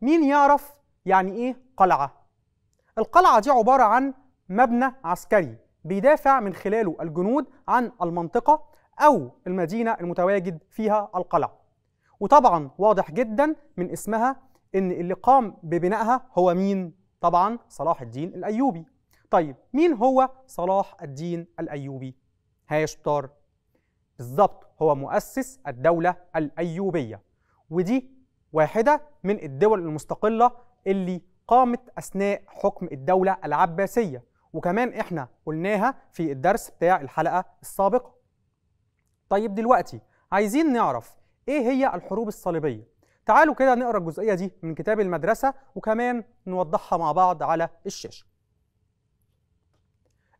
مين يعرف يعني إيه قلعة؟ القلعة دي عبارة عن مبنى عسكري بيدافع من خلاله الجنود عن المنطقة أو المدينة المتواجد فيها القلعة وطبعا واضح جدا من اسمها إن اللي قام ببنائها هو مين؟ طبعا صلاح الدين الأيوبي طيب مين هو صلاح الدين الأيوبي؟ ها شطار بالظبط هو مؤسس الدولة الأيوبية ودي واحدة من الدول المستقلة اللي قامت أثناء حكم الدولة العباسية وكمان إحنا قلناها في الدرس بتاع الحلقة السابقة طيب دلوقتي عايزين نعرف إيه هي الحروب الصليبية تعالوا كده نقرأ الجزئية دي من كتاب المدرسة وكمان نوضحها مع بعض على الشاشة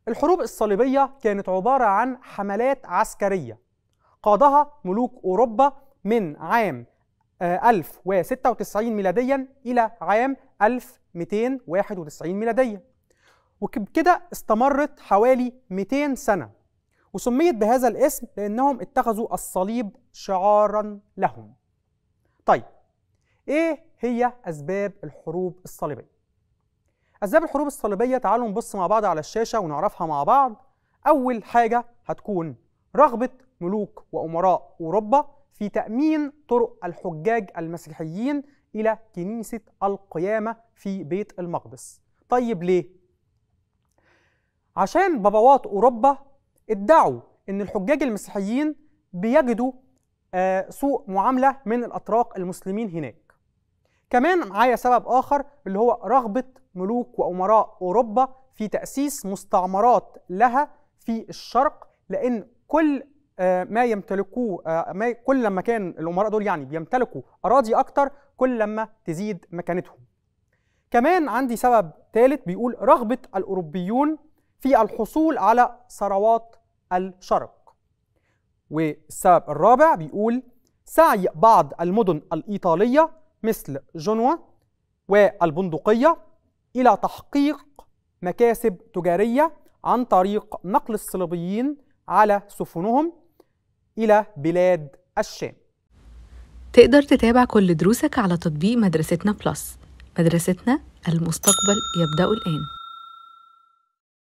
الحروب الصليبية كانت عبارة عن حملات عسكرية قادها ملوك أوروبا من عام 1096 ميلاديا إلى عام 1291 ميلاديا وبكده استمرت حوالي 200 سنة وسميت بهذا الاسم لأنهم اتخذوا الصليب شعارا لهم طيب إيه هي أسباب الحروب الصليبية؟ أسباب الحروب الصليبية تعالوا نبص مع بعض على الشاشة ونعرفها مع بعض أول حاجة هتكون رغبة ملوك وأمراء أوروبا في تأمين طرق الحجاج المسيحيين إلى كنيسة القيامة في بيت المقدس طيب ليه؟ عشان بابوات أوروبا ادعوا إن الحجاج المسيحيين بيجدوا آه، سوء معاملة من الأتراك المسلمين هناك كمان معايا سبب آخر اللي هو رغبة ملوك وأمراء أوروبا في تأسيس مستعمرات لها في الشرق لأن كل آه، ما يمتلكوه آه، ما كل لما كان الامراء دول يعني بيمتلكوا اراضي اكتر كل لما تزيد مكانتهم كمان عندي سبب ثالث بيقول رغبه الاوروبيون في الحصول على ثروات الشرق والسبب الرابع بيقول سعي بعض المدن الايطاليه مثل جنوة والبندقيه الى تحقيق مكاسب تجاريه عن طريق نقل الصليبيين على سفنهم إلى بلاد الشام تقدر تتابع كل دروسك على تطبيق مدرستنا بلس مدرستنا المستقبل يبدأ الآن